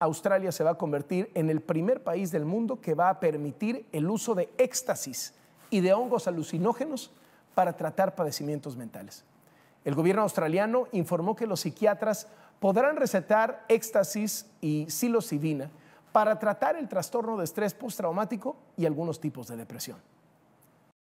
Australia se va a convertir en el primer país del mundo que va a permitir el uso de éxtasis y de hongos alucinógenos para tratar padecimientos mentales. El gobierno australiano informó que los psiquiatras podrán recetar éxtasis y psilocibina para tratar el trastorno de estrés postraumático y algunos tipos de depresión.